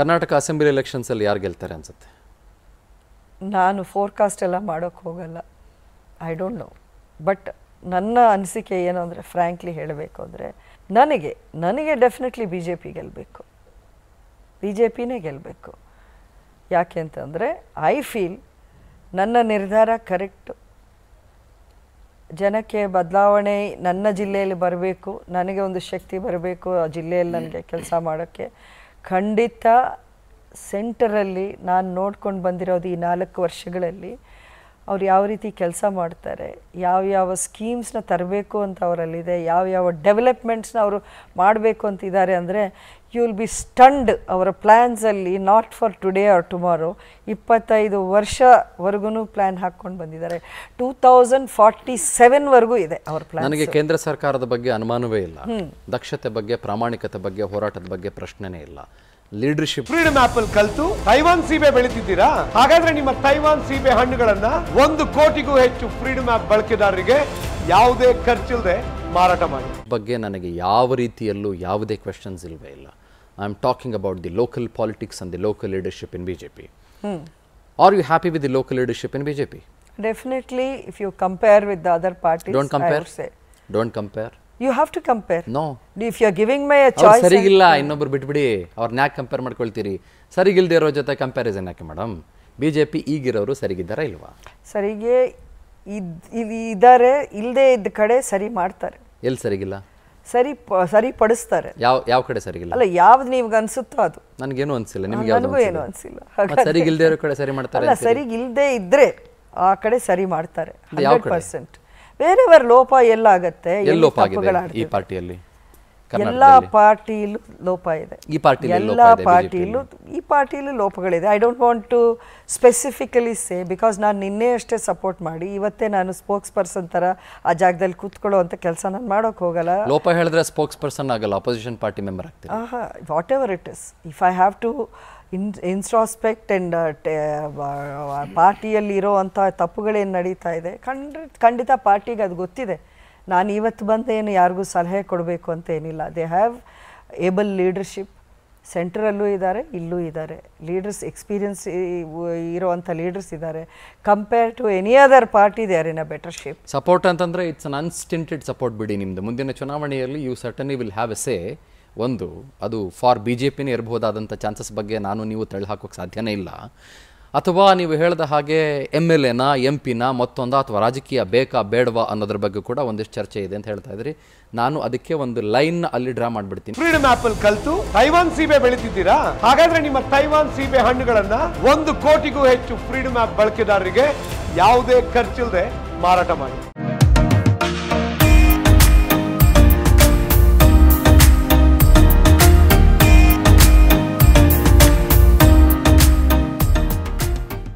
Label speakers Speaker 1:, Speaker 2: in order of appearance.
Speaker 1: Karnataka assembly ಎಲೆಕ್ಷನ್ಸಲ್ಲಿ ಯಾರು ಗೆಲ್ತಾರೆ ಅನ್ಸುತ್ತೆ
Speaker 2: ನಾನು ಫೋರ್ಕಾಸ್ಟ್ ಎಲ್ಲ ಮಾಡೋಕ್ಕೆ ಹೋಗಲ್ಲ ಐ ಡೋಂಟ್ ನೋ ಬಟ್ ನನ್ನ ಅನಿಸಿಕೆ ಏನು ಅಂದರೆ ಫ್ರ್ಯಾಂಕ್ಲಿ ಹೇಳಬೇಕು ಅಂದರೆ ನನಗೆ ನನಗೆ ಡೆಫಿನೆಟ್ಲಿ ಬಿ ಜೆ ಪಿ ಗೆಲ್ಲಬೇಕು ಬಿ ಜೆ ಪಿನೇ ಗೆಲ್ಲಬೇಕು ಯಾಕೆ ಅಂತಂದರೆ ಐ ಫೀಲ್ ನನ್ನ ನಿರ್ಧಾರ ಕರೆಕ್ಟು ಜನಕ್ಕೆ ಬದಲಾವಣೆ ನನ್ನ ಜಿಲ್ಲೆಯಲ್ಲಿ ಬರಬೇಕು ನನಗೆ ಒಂದು ಶಕ್ತಿ ಬರಬೇಕು ಆ ಜಿಲ್ಲೆಯಲ್ಲಿ ನನಗೆ ಕೆಲಸ ಮಾಡೋಕ್ಕೆ ಖಂಡಿತ ಸೆಂಟರಲ್ಲಿ ನಾನು ನೋಡ್ಕೊಂಡು ಬಂದಿರೋದು ಈ ನಾಲ್ಕು ವರ್ಷಗಳಲ್ಲಿ ಅವ್ರು ಯಾವ ರೀತಿ ಕೆಲಸ ಮಾಡ್ತಾರೆ ಯಾವ ಯಾವ ಸ್ಕೀಮ್ಸ್ನ ತರಬೇಕು ಅಂತ ಅವರಲ್ಲಿದೆ ಯಾವ ಯಾವ ಡೆವಲಪ್ಮೆಂಟ್ಸ್ನ ಅವರು ಮಾಡಬೇಕು ಅಂತಿದ್ದಾರೆ ಅಂದರೆ ಯು ವಿಲ್ ಬಿ ಸ್ಟಂಡ್ ಅವರ ಪ್ಲ್ಯಾನ್ಸಲ್ಲಿ not for today or tomorrow ಇಪ್ಪತ್ತೈದು ವರ್ಷವರೆಗೂ ಪ್ಲ್ಯಾನ್ ಹಾಕ್ಕೊಂಡು ಬಂದಿದ್ದಾರೆ ಟೂ ತೌಸಂಡ್ ಫಾರ್ಟಿ ಸೆವೆನ್ವರೆಗೂ ಇದೆ ಅವರ ಪ್ಲ್ಯಾನ್ ನನಗೆ ಕೇಂದ್ರ
Speaker 1: ಸರ್ಕಾರದ ಬಗ್ಗೆ ಅನುಮಾನವೇ ಇಲ್ಲ ದಕ್ಷತೆ ಬಗ್ಗೆ ಪ್ರಾಮಾಣಿಕತೆ ಬಗ್ಗೆ ಹೋರಾಟದ ಬಗ್ಗೆ ಪ್ರಶ್ನೆನೇ ಇಲ್ಲ ಲೀಡರ್ಶಿಪ್ ಫ್ರೀಡಮ್ ಆಪ್ ಅಲ್ಲಿ ಕಲ್ತು ತೈವಾನ್ ಸೀಬೆ ಬೆಳಿತಿದ್ದೀರಾ ಹಾಗಾದ್ರೆ ನಿಮ್ಮ ತೈವಾನ್ ಸೀಬೆ ಹಣ್ಣುಗಳನ್ನ ಒಂದು ಕೋಟಿಗೂ ಹೆಚ್ಚು ಫ್ರೀಡಮ್ ಆಪ್ ಬಳಕೆದಾರರಿಗೆ ಯಾವುದೇ ಖರ್ಚಿಲ್ಲದೆ ಮಾರಾಟ ಮಾಡಿ ಬಗ್ಗೆ ನನಗೆ ಯಾವ ರೀತಿಯಲ್ಲೂ ಯಾವುದೇ ಕ್ವೆಶನ್ಸ್ ಇಲ್ವೇ ಇಲ್ಲ I am talking about the local politics and the local leadership in BJP are you happy with the local leadership in BJP
Speaker 2: definitely if you compare with other party don't compare don't compare you have to compare no if you are giving my choice ಸರಿಗಿಲ್ಲ
Speaker 1: ಇನ್ನೊಬ್ರು ಬಿಟ್ಬಿಡಿ ಅವ್ರನ್ನ ಯಾಕೆ compare ಮಾಡ್ಕೊಳ್ತೀರಿ ಸರಿಗಿಲ್ಲದೆ ಇರೋ ಜೊತೆ comparison ಯಾಕೆ madam B J P ಈಗಿರೋರು ಸರಿಗಿದ್ದಾರಾ ಇಲ್ವಾ
Speaker 2: ಸರಿಗೆ ಇದ್ದಾರೆ ಇಲ್ಲದೆ ಇದ್ದ ಕಡೆ ಸರಿ ಮಾಡ್ತಾರೆ ಎಲ್ಲಿ ಸರಿಗಿಲ್ಲ ಸರಿ ಸರಿ ಪಡಿಸ್ತಾರೆ
Speaker 1: ಯಾವ ಯಾವ ಕಡೆ ಸರಿಗಿಲ್ಲ ಅಲ್ಲ
Speaker 2: ಯಾವ್ದು ನಿಮ್ಗೆ ಅನ್ಸುತ್ತೋ ಅದು
Speaker 1: ನನಗೇನು ಅನ್ಸಿಲ್ಲ ನಿಮ್ಗೆ ನನಗೂ ಏನು ಅನ್ಸಿಲ್ಲ ಸರಿಗಿಲ್ಲದೆ ಇರೋ ಕಡೆ ಸರಿ ಮಾಡ್ತಾರೆ
Speaker 2: ಸರಿಗಿಲ್ಲದೆ ಇದ್ರೆ ಆ ಕಡೆ ಸರಿ ಮಾಡ್ತಾರೆ ಹಂಡ್ರೆಡ್ ಪರ್ಸೆಂಟ್ ಬೇರೆಯವರ ಲೋಪ ಆಗತ್ತೆ
Speaker 1: ಈ ಪಾರ್ಟಿಯಲ್ಲಿ ಎಲ್ಲಾ
Speaker 2: ಪಾರ್ಟಿಯಲ್ಲೂ ಲೋಪ ಇದೆ ಈ ಪಾರ್ಟಿ ಎಲ್ಲ ಪಾರ್ಟಿಲೂ ಈ ಪಾರ್ಟಿಲೂ ಲೋಪಗಳಿದೆ I don't want to specifically say because ನಾನು ನಿನ್ನೆ ಅಷ್ಟೇ ಸಪೋರ್ಟ್ ಮಾಡಿ ಇವತ್ತೇ ನಾನು ಸ್ಪೋಕ್ಸ್ ಪರ್ಸನ್ ತರ ಆ ಜಾಗದಲ್ಲಿ ಕೂತ್ಕೊಳ್ಳೋ ಅಂತ ಕೆಲಸ ನಾನು ಮಾಡೋಕೆ ಹೋಗಲ್ಲ
Speaker 1: ಲೋಪ ಹೇಳಿದ್ರೆ ಸ್ಪೋಕ್ಸ್ ಪರ್ಸನ್ ಆಗಲ್ಲ ಅಪೋಸಿಷನ್ ಪಾರ್ಟಿ ಮೆಂಬರ್ ಆಗ್ತೀನಿ
Speaker 2: ಹಾಂ whatever it is if I have to in introspect and ಪಾರ್ಟಿಯಲ್ಲಿ ಇರೋ ತಪ್ಪುಗಳೇನು ನಡೀತಾ ಇದೆ ಖಂಡಿತ ಪಾರ್ಟಿಗೆ ಅದು ಗೊತ್ತಿದೆ ನಾನು ಇವತ್ತು ಬಂದು ಏನು ಯಾರಿಗೂ ಸಲಹೆ ಕೊಡಬೇಕು ಅಂತ ಏನಿಲ್ಲ ದೇ ಹ್ಯಾವ್ ಏಬಲ್ ಲೀಡರ್ಶಿಪ್ ಸೆಂಟ್ರಲ್ಲೂ ಇದ್ದಾರೆ ಇಲ್ಲೂ ಇದ್ದಾರೆ ಲೀಡರ್ಸ್ ಎಕ್ಸ್ಪೀರಿಯನ್ಸ್ ಇರುವಂಥ ಲೀಡರ್ಸ್ ಇದ್ದಾರೆ compare to any other party they are in a better shape
Speaker 1: support ಅಂತಂದರೆ ಇಟ್ಸ್ ಅನ್ ಅನ್ಸ್ಟಿಂಟೆಡ್ ಸಪೋರ್ಟ್ ಬಿಡಿ ನಿಮ್ಮದು ಮುಂದಿನ ಚುನಾವಣೆಯಲ್ಲಿ you certainly will have a say ಒಂದು ಅದು ಫಾರ್ ಬಿ ಜೆ ಪಿನೇ ಇರಬಹುದಾದಂಥ ಚಾನ್ಸಸ್ ಬಗ್ಗೆ ನಾನು ನೀವು ತಳ್ಳಿ ಹಾಕೋಕ್ಕೆ ಸಾಧ್ಯನೇ ಇಲ್ಲ ಅಥವಾ ನೀವು ಹೇಳಿದ ಹಾಗೆ ಎಮ್ ಎಲ್ ಎನ ಎಂ ಪಿನ ಮತ್ತೊಂದ ಅಥವಾ ರಾಜಕೀಯ ಬೇಕಾ ಬೇಡವಾ ಅನ್ನೋದ್ರ ಬಗ್ಗೆ ಕೂಡ ಒಂದಿಷ್ಟು ಚರ್ಚೆ ಇದೆ ಅಂತ ಹೇಳ್ತಾ ಇದ್ರಿ ನಾನು ಅದಕ್ಕೆ ಒಂದು ಲೈನ್ ಅಲ್ಲಿ ಡ್ರಾ ಮಾಡ್ಬಿಡ್ತೀನಿ ಫ್ರೀಡಮ್ ಆಪ್ ಅಲ್ಲಿ ಕಲ್ತು ತೈವಾನ್ ಸೀಬೆ ಬೆಳಿತಿದ್ದೀರಾ ಹಾಗಾದ್ರೆ ನಿಮ್ಮ ತೈವಾನ್ ಸೀಬೆ ಹಣ್ಣುಗಳನ್ನ ಒಂದು ಕೋಟಿಗೂ ಹೆಚ್ಚು ಫ್ರೀಡಮ್ ಆಪ್ ಬಳಕೆದಾರರಿಗೆ ಯಾವುದೇ ಖರ್ಚಿಲ್ಲದೆ ಮಾರಾಟ ಮಾಡಿ